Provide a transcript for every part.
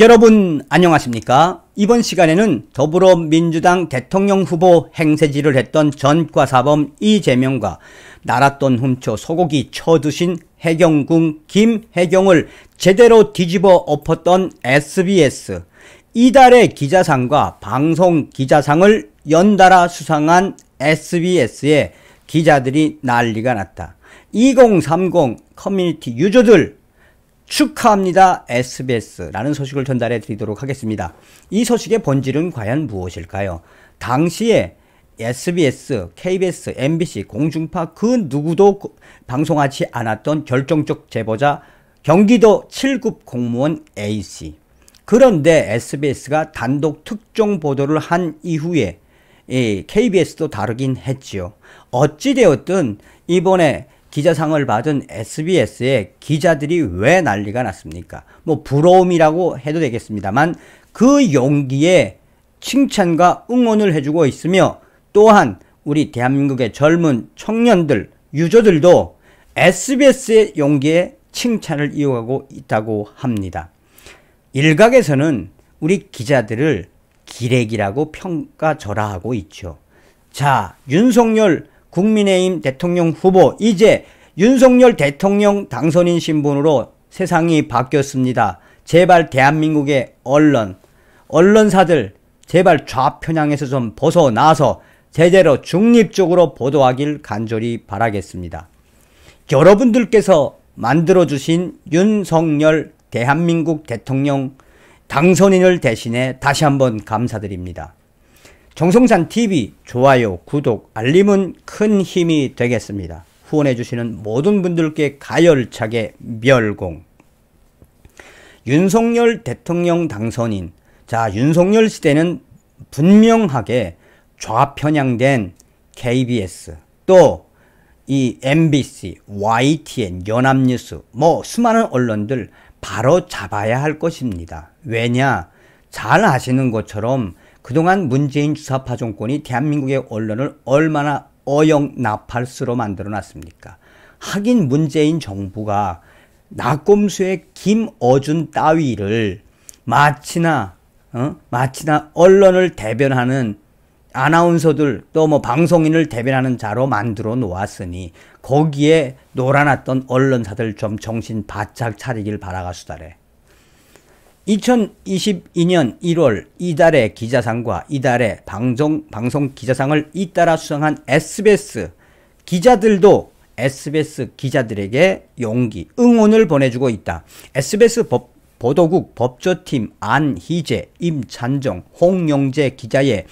여러분 안녕하십니까? 이번 시간에는 더불어민주당 대통령 후보 행세질을 했던 전과사범 이재명과 나랏돈 훔쳐 소고기 쳐두신 해경궁 김해경을 제대로 뒤집어 엎었던 SBS 이달의 기자상과 방송 기자상을 연달아 수상한 SBS에 기자들이 난리가 났다. 2030 커뮤니티 유저들 축하합니다. SBS라는 소식을 전달해 드리도록 하겠습니다. 이 소식의 본질은 과연 무엇일까요? 당시에 SBS, KBS, MBC, 공중파 그 누구도 방송하지 않았던 결정적 제보자 경기도 7급 공무원 A씨. 그런데 SBS가 단독 특종 보도를 한 이후에 KBS도 다르긴 했지요. 어찌되었든 이번에 기자상을 받은 SBS의 기자들이 왜 난리가 났습니까? 뭐 부러움이라고 해도 되겠습니다만 그 용기에 칭찬과 응원을 해주고 있으며 또한 우리 대한민국의 젊은 청년들, 유저들도 SBS의 용기에 칭찬을 이어가고 있다고 합니다. 일각에서는 우리 기자들을 기레기라고 평가절하하고 있죠. 자, 윤석열 국민의힘 대통령 후보 이제 윤석열 대통령 당선인 신분으로 세상이 바뀌었습니다. 제발 대한민국의 언론, 언론사들 제발 좌편향에서 좀 벗어나서 제대로 중립적으로 보도하길 간절히 바라겠습니다. 여러분들께서 만들어주신 윤석열 대한민국 대통령 당선인을 대신해 다시 한번 감사드립니다. 정성산 TV 좋아요, 구독, 알림은 큰 힘이 되겠습니다. 후원해 주시는 모든 분들께 가열차게 멸공. 윤석열 대통령 당선인. 자, 윤석열 시대는 분명하게 좌편향된 KBS 또 이 MBC, YTN, 연합뉴스 뭐 수많은 언론들 바로 잡아야 할 것입니다. 왜냐? 잘 아시는 것처럼 그동안 문재인 주사파 정권이 대한민국의 언론을 얼마나 어영 나팔수로 만들어 놨습니까? 하긴 문재인 정부가 나꼼수의 김어준 따위를 마치나 어? 마치나 언론을 대변하는 아나운서들 또 뭐 방송인을 대변하는 자로 만들어 놓았으니 거기에 놀아놨던 언론사들 좀 정신 바짝 차리길 바라가수다래. 2022년 1월 이달의 기자상과 이달의 방송, 방송 기자상을 잇따라 수상한 SBS 기자들도 SBS 기자들에게 용기, 응원을 보내주고 있다. SBS 법, 보도국 법조팀 안희재, 임찬정, 홍영재 기자의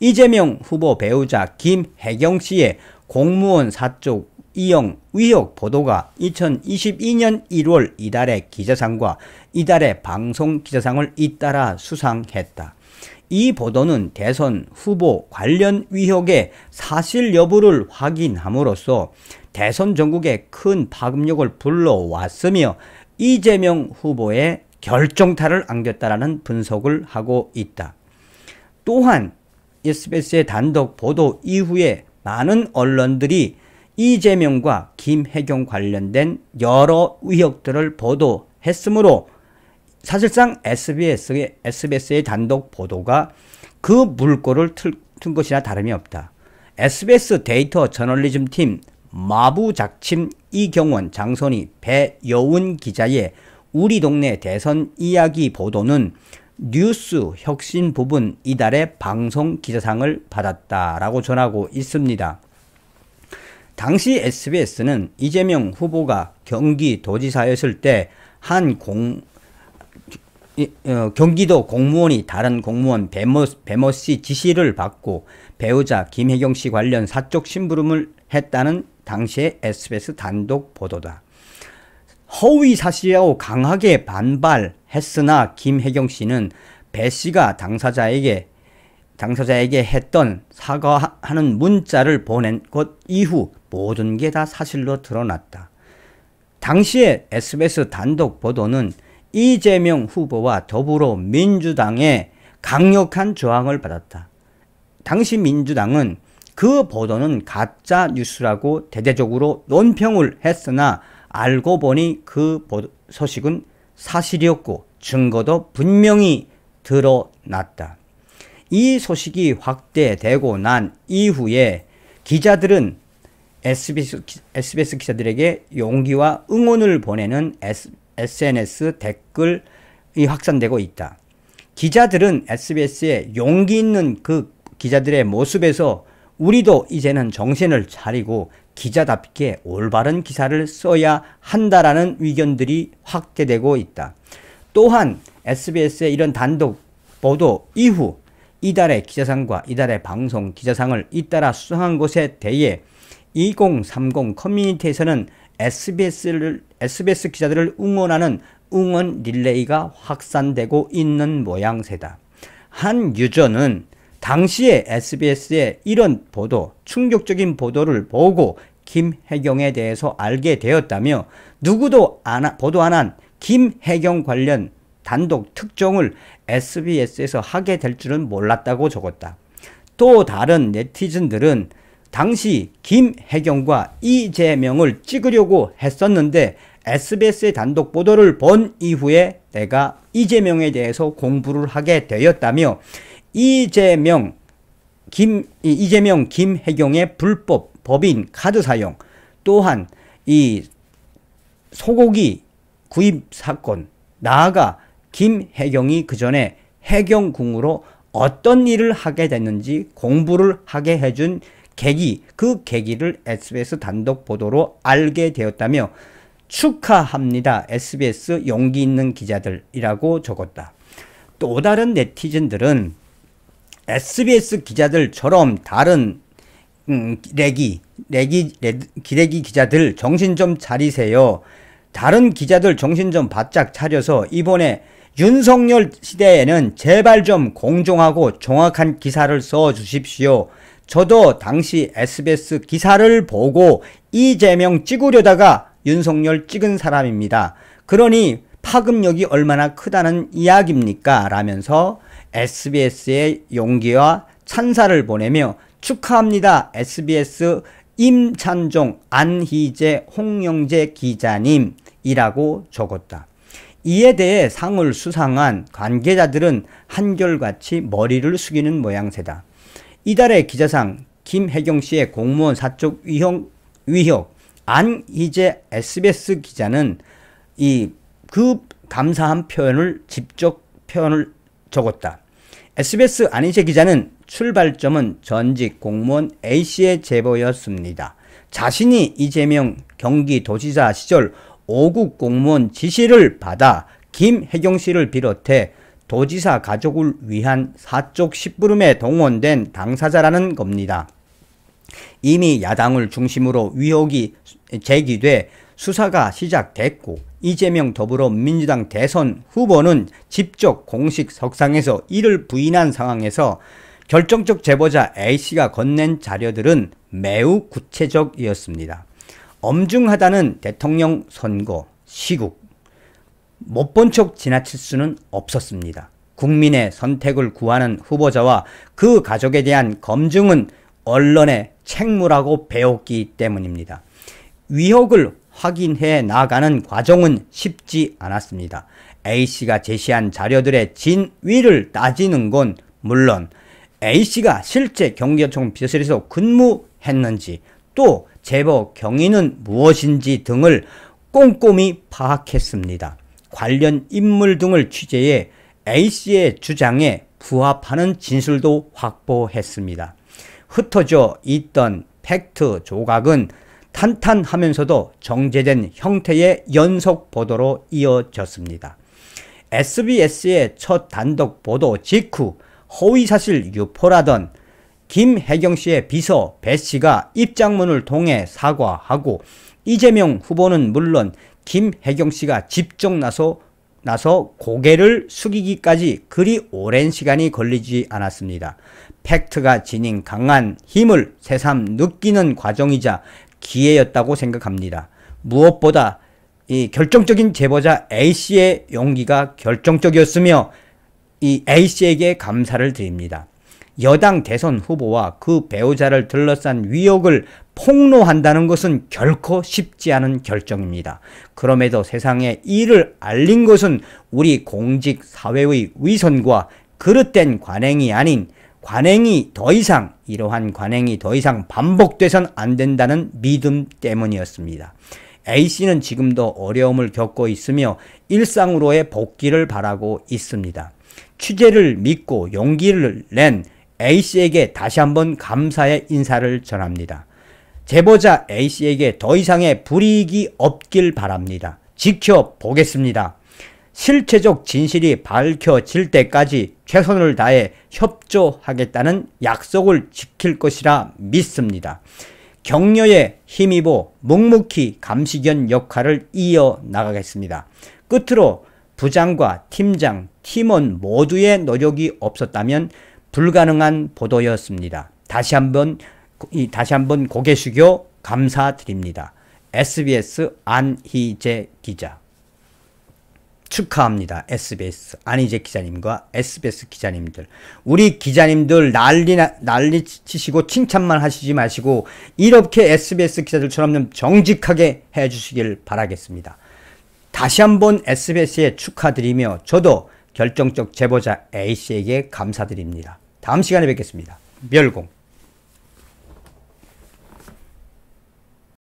이재명 후보 배우자 김혜경 씨의 공무원 사적 이용 의혹 보도가 2022년 1월 이달의 기자상과 이달의 방송 기자상을 잇따라 수상했다. 이 보도는 대선 후보 관련 의혹의 사실 여부를 확인함으로써 대선 전국에 큰 파급력을 불러왔으며 이재명 후보의 결정타를 안겼다라는 분석을 하고 있다. 또한 SBS의 단독 보도 이후에 많은 언론들이 이재명과 김혜경 관련된 여러 의혹들을 보도했으므로 사실상 SBS의, SBS의 단독 보도가 그 물꼬를 틀, 튼 것이나 다름이 없다. SBS 데이터 저널리즘 팀 마부작침 이경원, 장선희, 배여운 기자의 우리 동네 대선 이야기 보도는 뉴스 혁신 부분 이달의 방송 기자상을 받았다라고 전하고 있습니다. 당시 SBS는 이재명 후보가 경기도지사였을 때 한 공, 어, 경기도 공무원이 다른 공무원 배모, 배모 씨 지시를 받고 배우자 김혜경 씨 관련 사적 심부름을 했다는 당시의 SBS 단독 보도다. 허위 사실이라고 강하게 반발했으나 김혜경 씨는 배 씨가 당사자에게 당사자에게 했던 사과하는 문자를 보낸 것 이후 모든 게 다 사실로 드러났다. 당시에 SBS 단독 보도는 이재명 후보와 더불어민주당의 강력한 저항을 받았다. 당시 민주당은 그 보도는 가짜 뉴스라고 대대적으로 논평을 했으나 알고 보니 그 소식은 사실이었고 증거도 분명히 드러났다. 이 소식이 확대되고 난 이후에 기자들은 SBS, SBS 기자들에게 용기와 응원을 보내는 S, SNS 댓글이 확산되고 있다. 기자들은 SBS의 용기 있는 그 기자들의 모습에서 우리도 이제는 정신을 차리고 기자답게 올바른 기사를 써야 한다라는 의견들이 확대되고 있다. 또한 SBS의 이런 단독 보도 이후 이달의 기자상과 이달의 방송 기자상을 잇따라 수상한 것에 대해 2030 커뮤니티에서는 SBS를, SBS 기자들을 응원하는 응원 릴레이가 확산되고 있는 모양새다. 한 유저는 당시에 SBS의 이런 보도, 충격적인 보도를 보고 김혜경에 대해서 알게 되었다며 누구도 안, 보도 안 한 김혜경 관련 단독 특종을 SBS에서 하게 될 줄은 몰랐다고 적었다. 또 다른 네티즌들은 당시 김혜경과 이재명을 찍으려고 했었는데 SBS의 단독 보도를 본 이후에 내가 이재명에 대해서 공부를 하게 되었다며 이재명 김 이재명 김혜경의 불법 법인 카드 사용 또한 이 소고기 구입 사건 나아가 김혜경이 그 전에 해경궁으로 어떤 일을 하게 됐는지 공부를 하게 해준 계기, 그 계기를 SBS 단독 보도로 알게 되었다며 축하합니다. SBS 용기 있는 기자들이라고 적었다. 또 다른 네티즌들은 SBS 기자들처럼 다른 음, 레기, 레기, 레, 기레기 기자들 정신 좀 차리세요. 다른 기자들 정신 좀 바짝 차려서 이번에 윤석열 시대에는 제발 좀 공정하고 정확한 기사를 써 주십시오. 저도 당시 SBS 기사를 보고 이재명 찍으려다가 윤석열 찍은 사람입니다. 그러니 파급력이 얼마나 크다는 이야기입니까? 라면서 SBS의 용기와 찬사를 보내며 축하합니다. SBS 임찬종, 안희재, 홍영재 기자님이라고 적었다. 이에 대해 상을 수상한 관계자들은 한결같이 머리를 숙이는 모양새다. 이달의 기자상 김혜경 씨의 공무원 사적 위협, 위협 안희재 SBS 기자는 이그 감사한 표현을 직접 표현을 적었다. SBS 안희재 기자는 출발점은 전직 공무원 A씨의 제보였습니다. 자신이 이재명 경기도지사 시절 5국 공무원 지시를 받아 김혜경 씨를 비롯해 도지사 가족을 위한 사쪽 10부름에 동원된 당사자라는 겁니다. 이미 야당을 중심으로 위혹이 제기돼 수사가 시작됐고 이재명 더불어민주당 대선 후보는 직접 공식 석상에서 이를 부인한 상황에서 결정적 제보자 A씨가 건넨 자료들은 매우 구체적이었습니다. 엄중하다는 대통령 선거, 시국, 못본척 지나칠 수는 없었습니다. 국민의 선택을 구하는 후보자와 그 가족에 대한 검증은 언론의 책무라고 배웠기 때문입니다. 위협을 확인해 나가는 과정은 쉽지 않았습니다. A씨가 제시한 자료들의 진위를 따지는 건 물론 A씨가 실제 경기도청 비서실에서 근무했는지 또 제보 경위는 무엇인지 등을 꼼꼼히 파악했습니다. 관련 인물 등을 취재해 A씨의 주장에 부합하는 진술도 확보했습니다. 흩어져 있던 팩트 조각은 탄탄하면서도 정제된 형태의 연속 보도로 이어졌습니다. SBS의 첫 단독 보도 직후 허위사실 유포라던 김혜경 씨의 비서 배 씨가 입장문을 통해 사과하고 이재명 후보는 물론 김혜경 씨가 집접 나서 나서 고개를 숙이기까지 그리 오랜 시간이 걸리지 않았습니다. 팩트가 지닌 강한 힘을 새삼 느끼는 과정이자 기회였다고 생각합니다. 무엇보다 이 결정적인 제보자 A씨의 용기가 결정적이었으며 이 A씨에게 감사를 드립니다. 여당 대선 후보와 그 배우자를 둘러싼 위협을 폭로한다는 것은 결코 쉽지 않은 결정입니다. 그럼에도 세상에 이를 알린 것은 우리 공직 사회의 위선과 그릇된 관행이 아닌 관행이 더 이상 이러한 관행이 더 이상 반복돼선 안 된다는 믿음 때문이었습니다. A씨는 지금도 어려움을 겪고 있으며 일상으로의 복귀를 바라고 있습니다. 취재를 믿고 용기를 낸 A씨에게 다시 한번 감사의 인사를 전합니다. 제보자 A씨에게 더 이상의 불이익이 없길 바랍니다. 지켜보겠습니다. 실체적 진실이 밝혀질 때까지 최선을 다해 협조하겠다는 약속을 지킬 것이라 믿습니다. 격려에 힘입어 묵묵히 감시견 역할을 이어나가겠습니다. 끝으로 부장과 팀장, 팀원 모두의 노력이 없었다면 불가능한 보도였습니다. 다시 한번 이 다시 한번 고개수교 감사드립니다. SBS 안희재 기자 축하합니다. SBS 안희재 기자님과 SBS 기자님들 우리 기자님들 난리 난리 치시고 칭찬만 하시지 마시고 이렇게 SBS 기자들처럼 좀 정직하게 해주시길 바라겠습니다. 다시 한번 SBS에 축하드리며 저도 결정적 제보자 A씨에게 감사드립니다. 다음 시간에 뵙겠습니다. 멸공